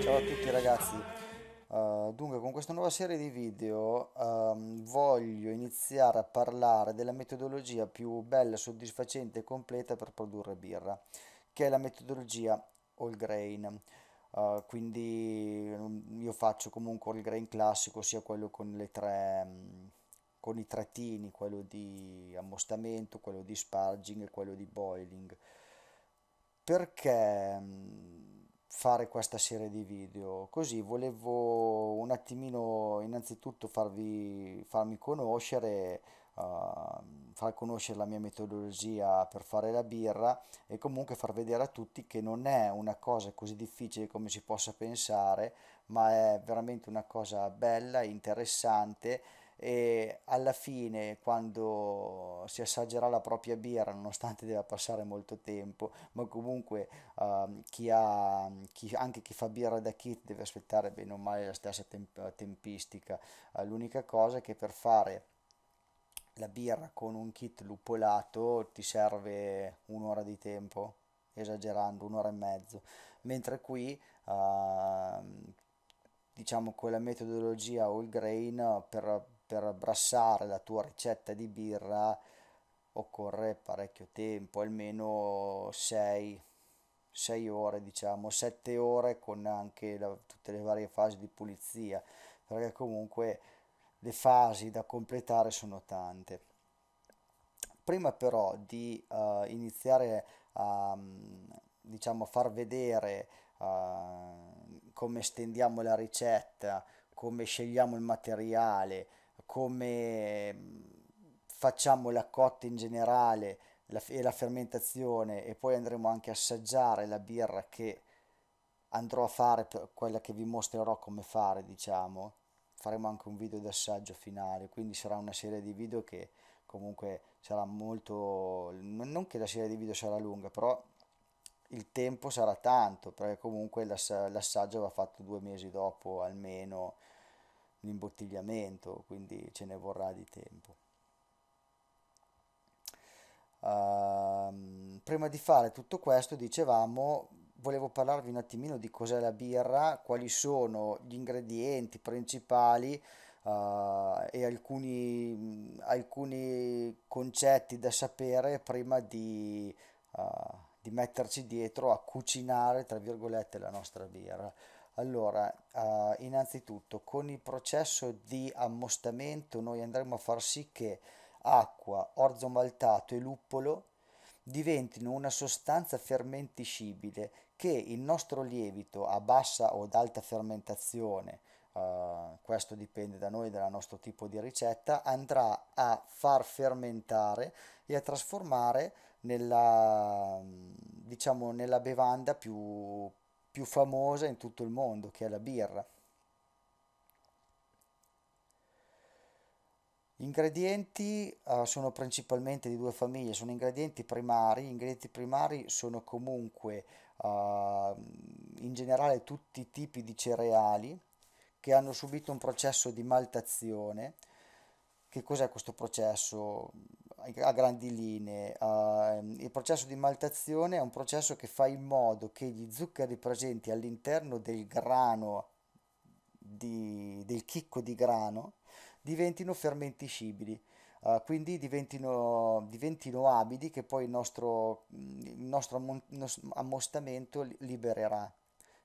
Ciao a tutti ragazzi, uh, dunque con questa nuova serie di video um, voglio iniziare a parlare della metodologia più bella, soddisfacente e completa per produrre birra, che è la metodologia all grain. Uh, quindi mm, io faccio comunque il grain classico sia quello con, tre, mm, con i trattini, quello di ammostamento, quello di sparging e quello di boiling perché mm, fare questa serie di video? Così volevo un attimino innanzitutto farvi, farmi conoscere, uh, far conoscere la mia metodologia per fare la birra e comunque far vedere a tutti che non è una cosa così difficile come si possa pensare, ma è veramente una cosa bella, interessante e alla fine quando si assaggerà la propria birra nonostante debba passare molto tempo ma comunque uh, chi ha, chi, anche chi fa birra da kit deve aspettare bene o male la stessa temp- tempistica uh, l'unica cosa è che per fare la birra con un kit lupolato ti serve un'ora di tempo esagerando un'ora e mezzo mentre qui uh, diciamo con la metodologia all grain per per brassare la tua ricetta di birra occorre parecchio tempo, almeno 6, 6 ore, diciamo 7 ore con anche la, tutte le varie fasi di pulizia, perché comunque le fasi da completare sono tante. Prima però di uh, iniziare a diciamo, far vedere uh, come stendiamo la ricetta, come scegliamo il materiale, come facciamo la cotta in generale la, e la fermentazione e poi andremo anche a assaggiare la birra che andrò a fare, quella che vi mostrerò come fare diciamo, faremo anche un video d'assaggio finale, quindi sarà una serie di video che comunque sarà molto, non che la serie di video sarà lunga, però il tempo sarà tanto, perché comunque l'assaggio va fatto due mesi dopo almeno, l'imbottigliamento, quindi ce ne vorrà di tempo. Uh, prima di fare tutto questo, dicevamo, volevo parlarvi un attimino di cos'è la birra, quali sono gli ingredienti principali uh, e alcuni, alcuni, concetti da sapere prima di, uh, di, metterci dietro a cucinare, tra virgolette, la nostra birra. Allora, eh, innanzitutto con il processo di ammostamento noi andremo a far sì che acqua, orzo maltato e luppolo diventino una sostanza fermentiscibile che il nostro lievito a bassa o ad alta fermentazione, eh, questo dipende da noi, dal nostro tipo di ricetta, andrà a far fermentare e a trasformare nella, diciamo, nella bevanda più più famosa in tutto il mondo, che è la birra. Gli ingredienti uh, sono principalmente di due famiglie, sono ingredienti primari, gli ingredienti primari sono comunque uh, in generale tutti i tipi di cereali che hanno subito un processo di maltazione. Che cos'è questo processo? a grandi linee, uh, il processo di maltazione è un processo che fa in modo che gli zuccheri presenti all'interno del grano, di, del chicco di grano, diventino fermentiscibili. Uh, eh, quindi diventino, diventino, abidi che poi il nostro, il nostro ammostamento libererà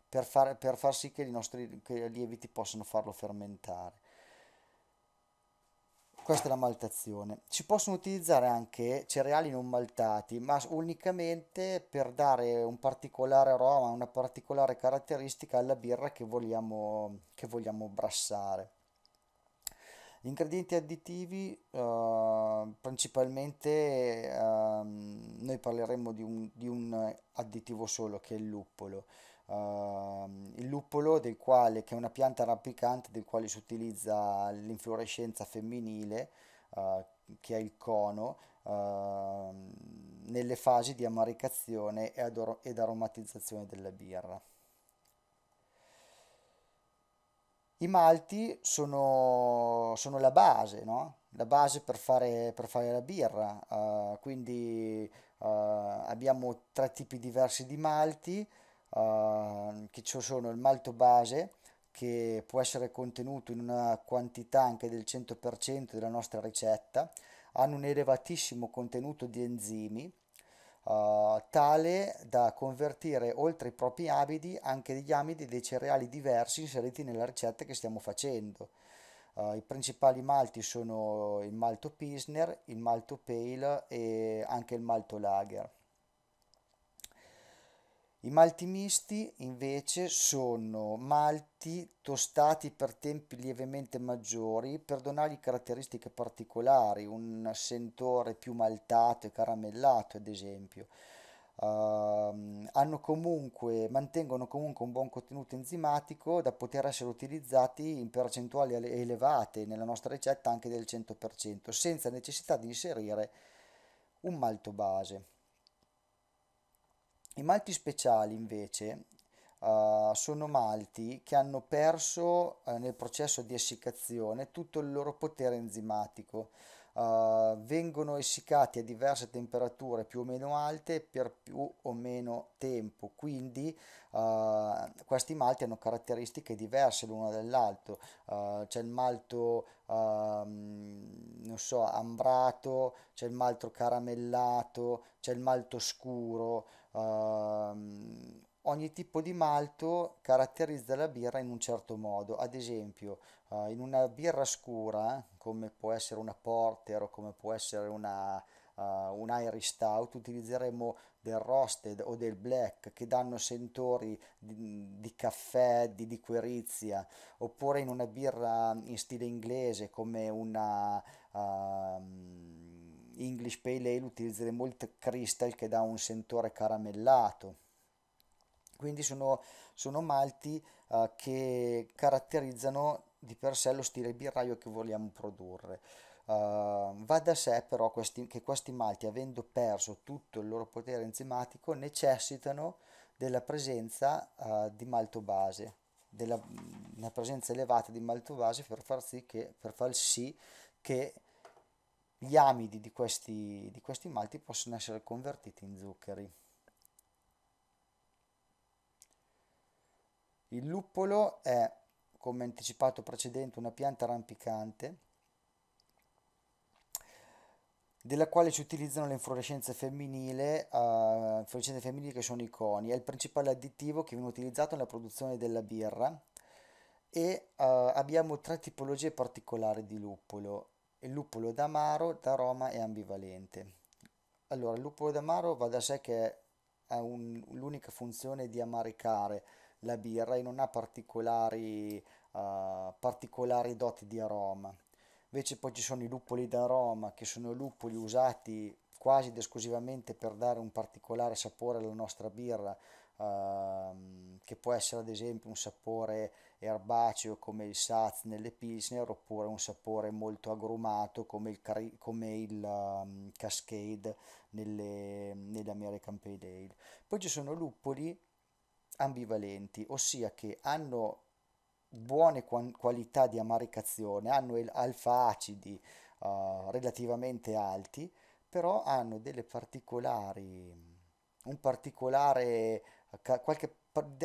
per far, per far sì che, i nostri, che lieviti possano farlo fermentare. Questa è la maltazione. Si possono utilizzare anche cereali non maltati, ma unicamente per dare un particolare aroma, una particolare caratteristica alla birra che vogliamo, che vogliamo brassare. Gli ingredienti additivi uh, principalmente uh, noi parleremo di un, di un, additivo solo che è il luppolo. Uh, il luppolo del quale, che è una pianta rappicante del quale si utilizza l'infiorescenza femminile eh, che è il cono ehm, nelle fasi di amaricazione ed aromatizzazione della birra. I malti sono, sono la base, no? la base per fare, per fare la birra, uh, quindi uh, abbiamo tre tipi diversi di malti, uh, che ci sono il malto base, che può essere contenuto in una quantità anche del 100% della nostra ricetta, hanno un elevatissimo contenuto di enzimi, eh, tale da convertire oltre i propri amidi anche degli amidi dei cereali diversi inseriti nella ricetta che stiamo facendo. Uh, I principali malti sono il malto Pisner, il malto Pale e anche il malto Lager. I malti misti invece sono malti tostati per tempi lievemente maggiori per donargli caratteristiche particolari, un sentore più maltato e caramellato ad esempio. Uh, comunque, mantengono comunque un buon contenuto enzimatico da poter essere utilizzati in percentuali elevate nella nostra ricetta anche del 100% senza necessità di inserire un malto base. I malti speciali invece uh, sono malti che hanno perso uh, nel processo di essiccazione tutto il loro potere enzimatico. Uh, vengono essiccati a diverse temperature più o meno alte per più o meno tempo, quindi uh, questi malti hanno caratteristiche diverse l'uno dall'altro, uh, c'è il malto ehm, non so, ambrato, c'è il malto caramellato, c'è il malto scuro, Uh, ogni tipo di malto caratterizza la birra in un certo modo, ad esempio uh, in una birra scura come può essere una porter o come può essere una, uh, un Irish Stout utilizzeremo del roasted o del black che danno sentori di, di caffè, di liquirizia, oppure in una birra in stile inglese come una... Uh, English Pale Ale utilizzeremo il Crystal che dà un sentore caramellato. Quindi sono, sono malti eh, che caratterizzano di per sé lo stile birraio che vogliamo produrre. Uh, va da sé però questi, che questi malti, avendo perso tutto il loro potere enzimatico, necessitano della presenza uh, di malto base, della, una presenza elevata di malto base per far sì che, per far sì che gli amidi di questi, di questi malti possono essere convertiti in zuccheri. Il luppolo è, come anticipato precedente, una pianta rampicante della quale si utilizzano le infiorescenze femminili, eh, femminili che sono i coni, è il principale additivo che viene utilizzato nella produzione della birra e eh, abbiamo tre tipologie particolari di luppolo. Il lupolo d'amaro d'aroma è ambivalente. Allora, il lupolo d'amaro va da sé che ha un, l'unica funzione di amaricare la birra e non ha particolari, uh, particolari doti di aroma. Invece poi ci sono i lupoli d'aroma, che sono lupoli usati quasi ed esclusivamente per dare un particolare sapore alla nostra birra, ehm, che può essere ad esempio un sapore erbaceo come il Saz nelle Pilsner oppure un sapore molto agrumato come il, come il um, Cascade nelle, nelle American Pale Ale. Poi ci sono luppoli ambivalenti, ossia che hanno buone qualità di amaricazione, hanno alfa acidi uh, relativamente alti, però hanno delle particolari, un particolare qualche,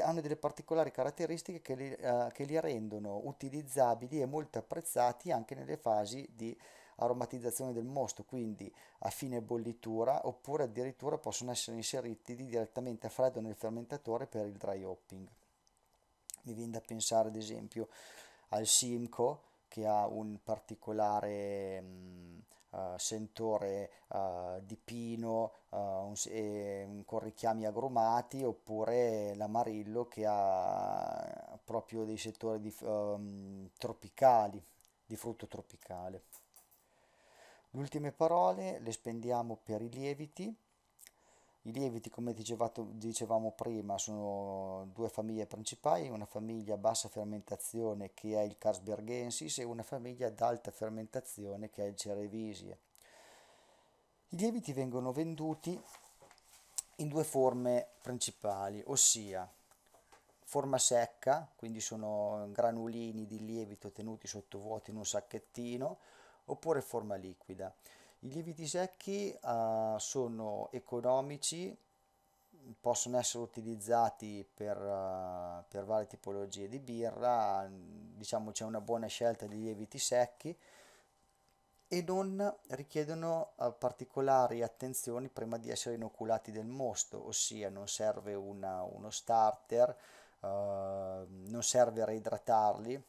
hanno delle particolari caratteristiche che li, eh, che li, rendono utilizzabili e molto apprezzati anche nelle fasi di aromatizzazione del mosto, quindi a fine bollitura oppure addirittura possono essere inseriti direttamente a freddo nel fermentatore per il dry hopping. Mi viene da pensare ad esempio al Simco che ha un particolare... Mh, mm, uh, sentore uh, di pino eh, un, e, mm, con richiami agrumati oppure l'amarillo che ha proprio dei settori di, um, tropicali, di frutto tropicale. Le ultime parole le spendiamo per i lieviti i lieviti, come dicevato, dicevamo prima, sono due famiglie principali, una famiglia a bassa fermentazione che è il Carlsbergensis e una famiglia ad alta fermentazione che è il Cerevisia. I lieviti vengono venduti in due forme principali, ossia forma secca, quindi sono granulini di lievito tenuti sottovuoto in un sacchettino, oppure forma liquida. I lieviti secchi eh, sono economici, possono essere utilizzati per, eh, per varie tipologie di birra, diciamo c'è una buona scelta di lieviti secchi e non richiedono eh, particolari attenzioni prima di essere inoculati del mosto, ossia non serve una, uno starter, eh, non serve reidratarli,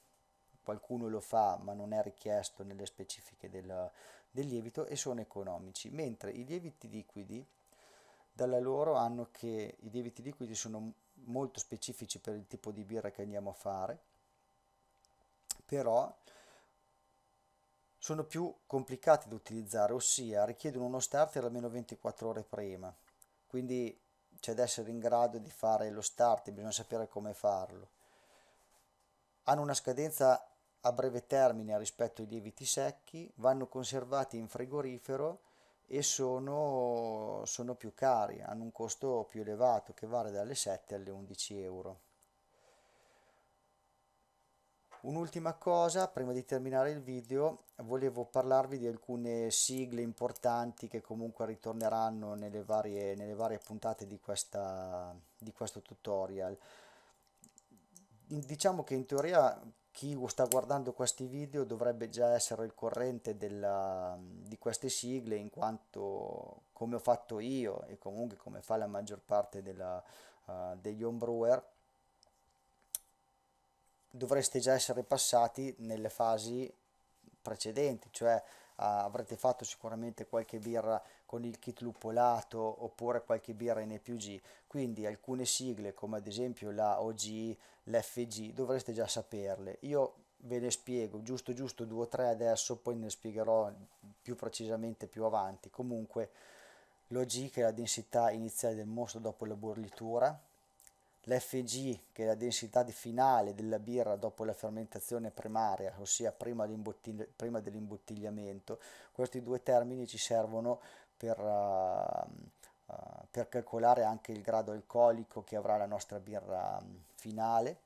qualcuno lo fa ma non è richiesto nelle specifiche del, del lievito e sono economici, mentre i lieviti liquidi dalla loro hanno che i lieviti liquidi sono molto specifici per il tipo di birra che andiamo a fare, però sono più complicati da utilizzare, ossia richiedono uno starter almeno 24 ore prima, quindi c'è da essere in grado di fare lo starter, bisogna sapere come farlo. Hanno una scadenza a breve termine rispetto ai lieviti secchi, vanno conservati in frigorifero e sono, sono più cari, hanno un costo più elevato che vale dalle 7 alle 11 euro. Un'ultima cosa, prima di terminare il video, volevo parlarvi di alcune sigle importanti che comunque ritorneranno nelle varie, nelle varie puntate di, questa, di questo tutorial. Diciamo che in teoria chi sta guardando questi video dovrebbe già essere al corrente della, di queste sigle in quanto come ho fatto io e comunque come fa la maggior parte della, uh, degli homebrewer dovreste già essere passati nelle fasi precedenti cioè uh, avrete fatto sicuramente qualche birra con il kit lupolato oppure qualche birra in EPG. Quindi alcune sigle come ad esempio la OG, l'FG dovreste già saperle. Io ve ne spiego giusto giusto due o tre adesso, poi ne spiegherò più precisamente più avanti. Comunque l'OG che è la densità iniziale del mostro dopo la bollitura, l'FG che è la densità di finale della birra dopo la fermentazione primaria, ossia prima, dell'imbottigliamento, questi due termini ci servono per, uh, uh, per calcolare anche il grado alcolico che avrà la nostra birra mm, finale,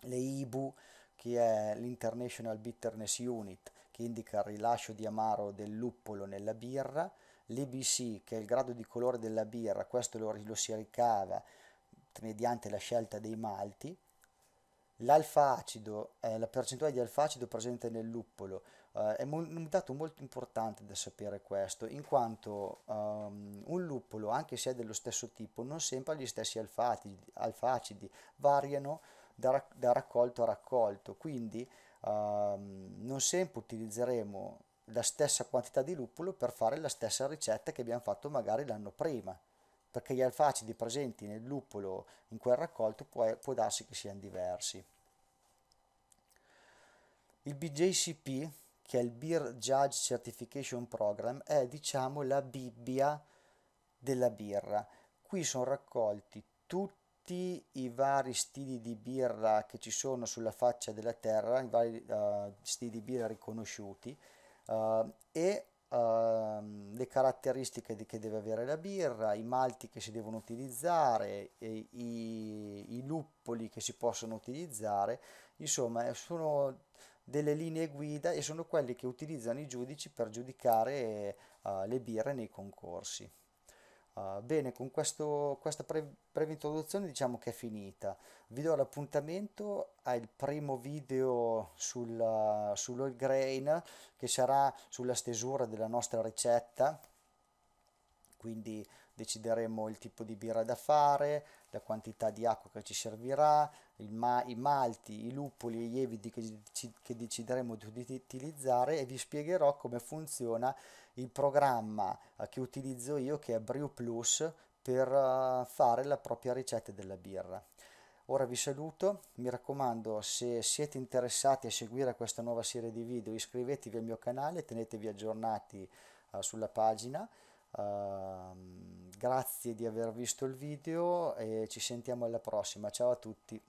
le IBU che è l'International Bitterness Unit che indica il rilascio di amaro del luppolo nella birra, l'EBC che è il grado di colore della birra, questo lo, lo si ricava mediante la scelta dei malti, l'alfa acido, eh, la percentuale di alfa acido presente nel luppolo, Uh, è un dato molto importante da sapere questo, in quanto um, un luppolo, anche se è dello stesso tipo, non sempre ha gli stessi alfati, alfacidi, variano da, rac- da, raccolto a raccolto, quindi um, non sempre utilizzeremo la stessa quantità di luppolo per fare la stessa ricetta che abbiamo fatto magari l'anno prima, perché gli alfacidi presenti nel luppolo in quel raccolto può, può darsi che siano diversi. Il BJCP che è il Beer Judge Certification Program, è diciamo la Bibbia della birra. Qui sono raccolti tutti i vari stili di birra che ci sono sulla faccia della terra, i vari uh, stili di birra riconosciuti uh, e Uh, le caratteristiche di, che deve avere la birra, i malti che si devono utilizzare, i, i, luppoli che si possono utilizzare, insomma sono delle linee guida e sono quelli che utilizzano i giudici per giudicare uh, le birre nei concorsi. Uh, bene, con questo, questa pre- breve introduzione diciamo che è finita. Vi do l'appuntamento al primo video sul, uh, sull'all grain che sarà sulla stesura della nostra ricetta quindi decideremo il tipo di birra da fare, la quantità di acqua che ci servirà, ma, i malti, i lupoli e i lieviti che, che decideremo di utilizzare e vi spiegherò come funziona il programma eh, che utilizzo io che è Brew Plus per eh, fare la propria ricetta della birra. Ora vi saluto, mi raccomando se siete interessati a seguire questa nuova serie di video iscrivetevi al mio canale, tenetevi aggiornati uh, sulla pagina Ehm, grazie di aver visto il video e ci sentiamo alla prossima. Ciao a tutti.